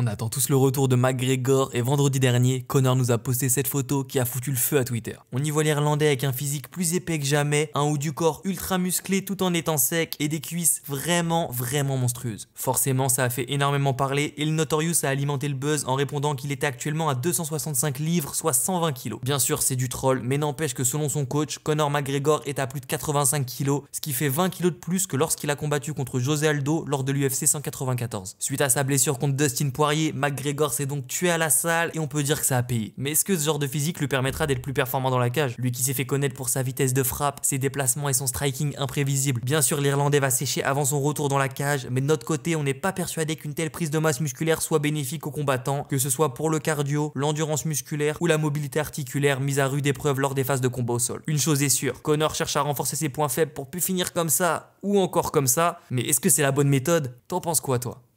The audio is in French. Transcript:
On attend tous le retour de McGregor et vendredi dernier, Connor nous a posté cette photo qui a foutu le feu à Twitter. On y voit l'Irlandais avec un physique plus épais que jamais, un haut du corps ultra musclé tout en étant sec et des cuisses vraiment vraiment monstrueuses. Forcément, ça a fait énormément parler et le Notorious a alimenté le buzz en répondant qu'il était actuellement à 265 livres, soit 120 kilos. Bien sûr, c'est du troll, mais n'empêche que selon son coach, Connor McGregor est à plus de 85 kilos, ce qui fait 20 kilos de plus que lorsqu'il a combattu contre José Aldo lors de l'UFC 194. Suite à sa blessure contre Dustin Poirier, McGregor s'est donc tué à la salle et on peut dire que ça a payé. Mais est-ce que ce genre de physique lui permettra d'être plus performant dans la cage Lui qui s'est fait connaître pour sa vitesse de frappe, ses déplacements et son striking imprévisible. Bien sûr, l'Irlandais va sécher avant son retour dans la cage, mais de notre côté, on n'est pas persuadé qu'une telle prise de masse musculaire soit bénéfique aux combattants, que ce soit pour le cardio, l'endurance musculaire ou la mobilité articulaire mise à rude épreuve lors des phases de combat au sol. Une chose est sûre, Connor cherche à renforcer ses points faibles pour plus finir comme ça ou encore comme ça, mais est-ce que c'est la bonne méthode T'en penses quoi toi